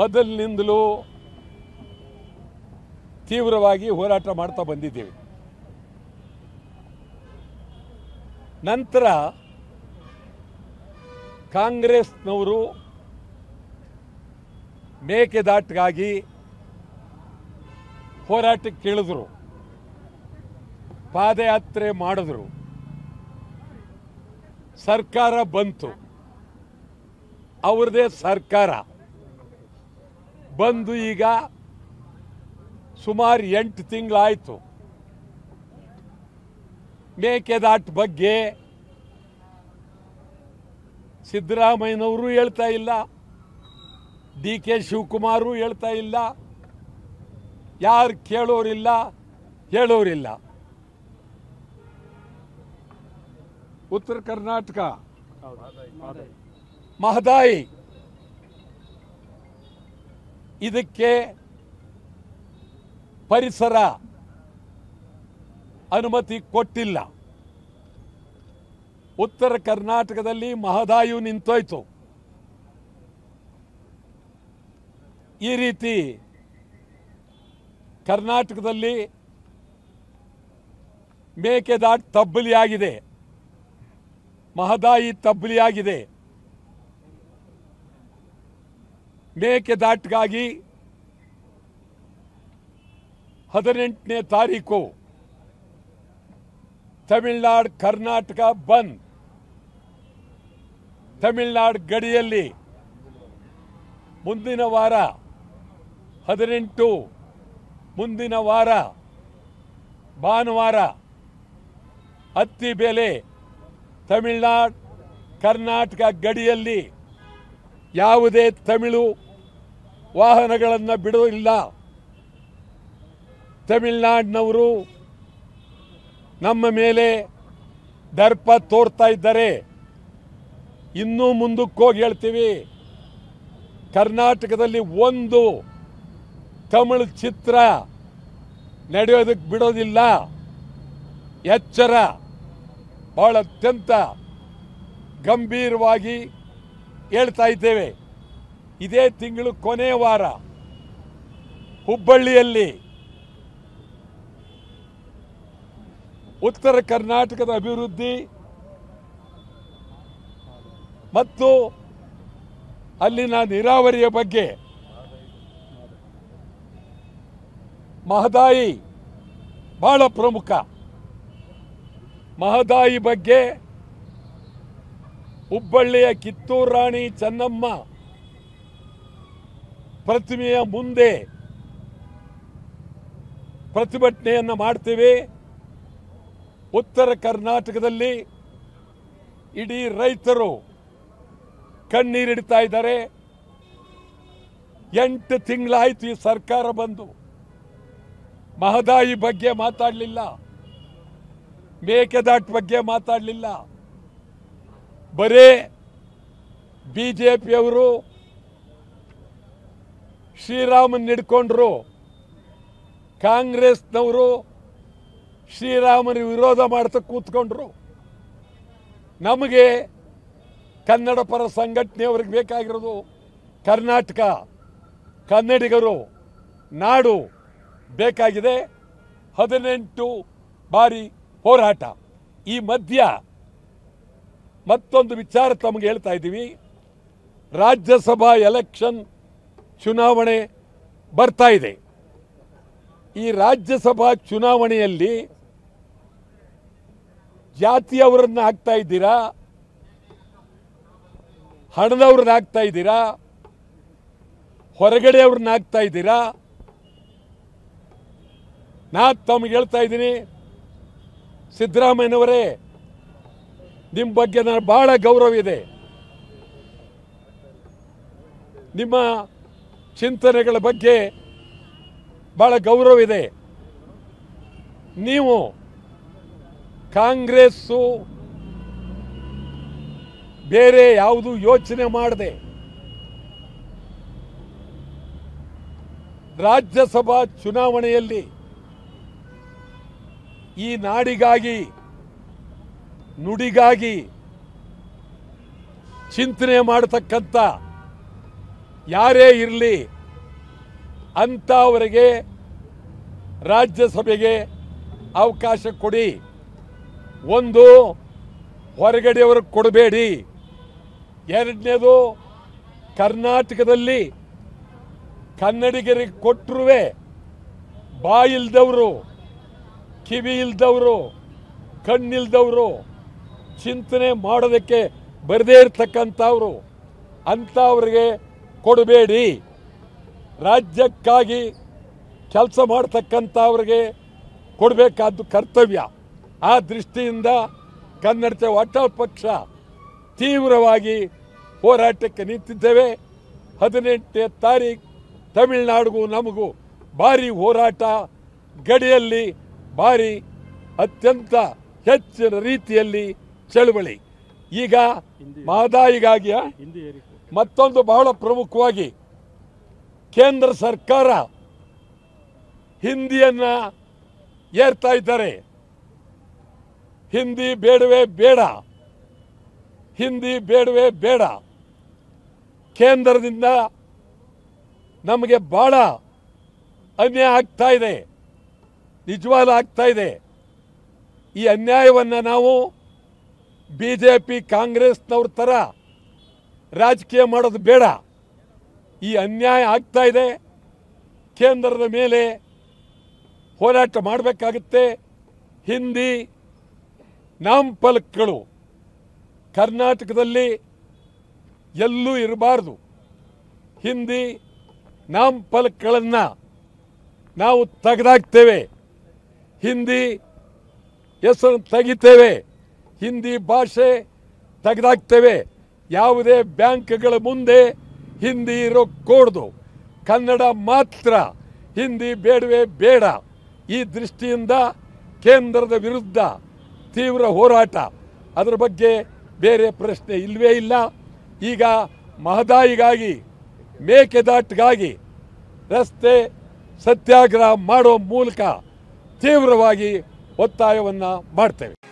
ಮೊದಲಿನಿಂದಲೂ ತೀವ್ರವಾಗಿ ಹೋರಾಟ ಮಾಡ್ತಾ ಬಂದಿದ್ದೇವೆ ನಂತರ ಕಾಂಗ್ರೆಸ್ನವರು ಮೇಕೆದಾಟ್ಗಾಗಿ ಹೋರಾಟಕ್ಕೆ ಕೇಳಿದ್ರು ಪಾದಯಾತ್ರೆ ಮಾಡಿದ್ರು ಸರ್ಕಾರ ಬಂತು ಅವ್ರದೇ ಸರ್ಕಾರ ಬಂದು ಈಗ ಸುಮಾರು ಎಂಟು ತಿಂಗಳಾಯಿತು ಮೇಕೆದಾಟ್ ಬಗ್ಗೆ ಸಿದ್ದರಾಮಯ್ಯನವರು ಹೇಳ್ತಾ ಇಲ್ಲ ಡಿ ಕೆ ಶಿವಕುಮಾರು ಹೇಳ್ತಾ ಇಲ್ಲ ಯಾರು ಕೇಳೋರಿಲ್ಲ ಹೇಳೋರಿಲ್ಲ ಉತ್ತರ ಕರ್ನಾಟಕ ಮಹದಾಯಿ ಇದಕ್ಕೆ ಪರಿಸರ ಅನುಮತಿ ಕೊಟ್ಟಿಲ್ಲ ಉತ್ತರ ಕರ್ನಾಟಕದಲ್ಲಿ ಮಹದಾಯು ನಿಂತೋಯ್ತು ಈ ರೀತಿ ಕರ್ನಾಟಕದಲ್ಲಿ ಮೇಕೆದಾಟ್ ತಬ್ಬಲಿಯಾಗಿದೆ ಮಹದಾಯಿ ತಬ್ಬಲಿಯಾಗಿದೆ ಮೇಕೆದಾಟ್ಗಾಗಿ ಹದಿನೆಂಟನೇ ತಾರೀಕು ತಮಿಳ್ನಾಡು ಕರ್ನಾಟಕ ಬಂದ್ ತಮಿಳ್ನಾಡು ಗಡಿಯಲ್ಲಿ ಮುಂದಿನ ವಾರ ಹದಿನೆಂಟು ಮುಂದಿನ ವಾರ ಭಾನುವಾರ ಹತ್ತಿ ಬೆಲೆ ತಮಿಳ್ನಾಡು ಕರ್ನಾಟಕ ಗಡಿಯಲ್ಲಿ ಯಾವುದೇ ತಮಿಳು ವಾಹನಗಳನ್ನು ಬಿಡೋದಿಲ್ಲ ತಮಿಳ್ನಾಡಿನವರು ನಮ್ಮ ಮೇಲೆ ದರ್ಪ ತೋರ್ತಾ ಇದ್ದಾರೆ ಇನ್ನೂ ಮುಂದಕ್ಕೆ ಹೋಗಿ ಹೇಳ್ತೀವಿ ಕರ್ನಾಟಕದಲ್ಲಿ ಒಂದು ತಮಿಳು ಚಿತ್ರ ನಡೆಯೋದಕ್ಕೆ ಬಿಡೋದಿಲ್ಲ ಎಚ್ಚರ ಭಾಳ ಅತ್ಯಂತ ಗಂಭೀರವಾಗಿ ಹೇಳ್ತಾ ಇದ್ದೇವೆ ಇದೇ ತಿಂಗಳು ಕೊನೆಯ ವಾರ ಹುಬ್ಬಳ್ಳಿಯಲ್ಲಿ ಉತ್ತರ ಕರ್ನಾಟಕದ ಅಭಿವೃದ್ಧಿ ಮತ್ತು ಅಲ್ಲಿನ ನೀರಾವರಿಯ ಬಗ್ಗೆ ಮಹದಾಯಿ ಬಹಳ ಪ್ರಮುಖ ಮಹದಾಯಿ ಬಗ್ಗೆ ಹುಬ್ಬಳ್ಳಿಯ ಕಿತ್ತೂರು ರಾಣಿ ಚೆನ್ನಮ್ಮ ಪ್ರತಿಮೆಯ ಮುಂದೆ ಪ್ರತಿಭಟನೆಯನ್ನು ಮಾಡ್ತೇವೆ ಉತ್ತರ ಕರ್ನಾಟಕದಲ್ಲಿ ಇಡೀ ರೈತರು ಕಣ್ಣೀರಿಡ್ತಾ ಇದ್ದಾರೆ ಎಂಟು ತಿಂಗಳಾಯಿತು ಈ ಸರ್ಕಾರ ಬಂದು ಮಹದಾಯಿ ಬಗ್ಗೆ ಮಾತಾಡಲಿಲ್ಲ ಮೇಕೆದಾಟ್ ಬಗ್ಗೆ ಮಾತಾಡಲಿಲ್ಲ ಬರೇ ಬಿ ಜೆ ಪಿಯವರು ಶ್ರೀರಾಮನ್ ಹಿಡ್ಕೊಂಡ್ರು ಕಾಂಗ್ರೆಸ್ನವರು ಶ್ರೀರಾಮನ ವಿರೋಧ ಮಾಡ್ತಾ ಕೂತ್ಕೊಂಡ್ರು ನಮಗೆ ಕನ್ನಡ ಪರ ಸಂಘಟನೆಯವ್ರಿಗೆ ಬೇಕಾಗಿರೋದು ಕರ್ನಾಟಕ ಕನ್ನಡಿಗರು ನಾಡು ಬೇಕಾಗಿದೆ ಹದಿನೆಂಟು ಬಾರಿ ಹೋರಾಟ ಈ ಮಧ್ಯ ಮತ್ತೊಂದು ವಿಚಾರ ತಮಗೆ ಹೇಳ್ತಾ ಇದ್ದೀವಿ ರಾಜ್ಯಸಭಾ ಎಲೆಕ್ಷನ್ ಚುನಾವಣೆ ಬರ್ತಾ ಇದೆ ಈ ರಾಜ್ಯಸಭಾ ಚುನಾವಣೆಯಲ್ಲಿ ಜಾತಿಯವರನ್ನ ಹಾಕ್ತಾ ಇದ್ದೀರಾ ಹಣದವ್ರನ್ನ ಹಾಕ್ತಾ ಇದ್ದೀರಾ ಹೊರಗಡೆಯವ್ರನ್ನ ಹಾಕ್ತಾ ಇದ್ದೀರಾ ನಾ ತಮ್ಗೆ ಹೇಳ್ತಾ ಇದ್ದೀನಿ ಸಿದ್ದರಾಮಯ್ಯನವರೇ ನಿಮ್ಮ ಬಗ್ಗೆ ನಾನು ಭಾಳ ಗೌರವ ಇದೆ ನಿಮ್ಮ ಚಿಂತನೆಗಳ ಬಗ್ಗೆ ಭಾಳ ಇದೆ ನೀವು ಕಾಂಗ್ರೆಸ್ಸು ಬೇರೆ ಯಾವುದು ಯೋಚನೆ ಮಾಡದೆ ರಾಜ್ಯಸಭಾ ಚುನಾವಣೆಯಲ್ಲಿ ಈ ನಾಡಿಗಾಗಿ ನುಡಿಗಾಗಿ ಚಿಂತನೆ ಮಾಡತಕ್ಕಂಥ ಯಾರೇ ಇರಲಿ ಅಂಥವರಿಗೆ ರಾಜ್ಯಸಭೆಗೆ ಅವಕಾಶ ಕೊಡಿ ಒಂದು ಹೊರಗಡೆಯವ್ರಿಗೆ ಕೊಡಬೇಡಿ ಎರಡನೇದು ಕರ್ನಾಟಕದಲ್ಲಿ ಕನ್ನಡಿಗರಿಗೆ ಕೊಟ್ಟರು ಬಾಯಿಲ್ದವರು ಕಿವಿ ಇಲ್ದವರು ಕಣ್ಣಿಲ್ದವರು ಚಿಂತನೆ ಮಾಡೋದಕ್ಕೆ ಬರದೇ ಇರ್ತಕ್ಕಂಥವ್ರು ಅಂಥವ್ರಿಗೆ ಕೊಡಬೇಡಿ ರಾಜ್ಯಕ್ಕಾಗಿ ಕೆಲಸ ಮಾಡ್ತಕ್ಕಂಥವ್ರಿಗೆ ಕೊಡಬೇಕಾದ್ದು ಕರ್ತವ್ಯ ಆ ದೃಷ್ಟಿಯಿಂದ ಕನ್ನಡತೆ ವಾಟಾಳ್ ಪಕ್ಷ ತೀವ್ರವಾಗಿ ಹೋರಾಟಕ್ಕೆ ನಿಂತಿದ್ದೇವೆ ಹದಿನೆಂಟನೇ ತಾರೀಕು ತಮಿಳುನಾಡಿಗೂ ನಮಗೂ ಭಾರಿ ಹೋರಾಟ ಗಡಿಯಲ್ಲಿ ಭಾರಿ ಅತ್ಯಂತ ಹೆಚ್ಚಿನ ರೀತಿಯಲ್ಲಿ ಚಳುವಳಿ ಈಗ ಮಾದಾಯಿಗಾಗಿಯ ಮತ್ತೊಂದು ಬಹಳ ಪ್ರಮುಖವಾಗಿ ಕೇಂದ್ರ ಸರ್ಕಾರ ಹಿಂದಿಯನ್ನು ಏರ್ತಾ ಇದ್ದಾರೆ ಹಿಂದಿ ಬೇಡವೇ ಬೇಡ ಹಿಂದಿ ಬೇಡವೇ ಬೇಡ ಕೇಂದ್ರದಿಂದ ನಮಗೆ ಭಾಳ ಅನ್ಯಾಯ ಆಗ್ತಾ ಇದೆ ನಿಜವಾದ ಆಗ್ತಾ ಇದೆ ಈ ಅನ್ಯಾಯವನ್ನು ನಾವು ಬಿ ಜೆ ಪಿ ಕಾಂಗ್ರೆಸ್ನವ್ರ ಥರ ರಾಜಕೀಯ ಮಾಡೋದು ಬೇಡ ಈ ಅನ್ಯಾಯ ಆಗ್ತಾ ಇದೆ ಕೇಂದ್ರದ ಮೇಲೆ ಹೋರಾಟ ಮಾಡಬೇಕಾಗುತ್ತೆ ಹಿಂದಿ ಫಲಕ್ಗಳು ಕರ್ನಾಟಕದಲ್ಲಿ ಎಲ್ಲೂ ಇರಬಾರ್ದು ಹಿಂದಿ ಫಲಕ್ಗಳನ್ನು ನಾವು ತೆಗೆದಾಕ್ತೇವೆ ಹಿಂದಿ ಹೆಸರು ತೆಗಿತೇವೆ ಹಿಂದಿ ಭಾಷೆ ತೆಗೆದಾಕ್ತೇವೆ ಯಾವುದೇ ಬ್ಯಾಂಕ್ಗಳ ಮುಂದೆ ಹಿಂದಿ ಇರೋ ಕನ್ನಡ ಮಾತ್ರ ಹಿಂದಿ ಬೇಡವೇ ಬೇಡ ಈ ದೃಷ್ಟಿಯಿಂದ ಕೇಂದ್ರದ ವಿರುದ್ಧ ತೀವ್ರ ಹೋರಾಟ ಅದರ ಬಗ್ಗೆ ಬೇರೆ ಪ್ರಶ್ನೆ ಇಲ್ಲವೇ ಇಲ್ಲ ಈಗ ಮಹದಾಯಿಗಾಗಿ ಮೇಕೆದಾಟ್ಗಾಗಿ ರಸ್ತೆ ಸತ್ಯಾಗ್ರಹ ಮಾಡೋ ಮೂಲಕ ತೀವ್ರವಾಗಿ ಒತ್ತಾಯವನ್ನು ಮಾಡ್ತೇವೆ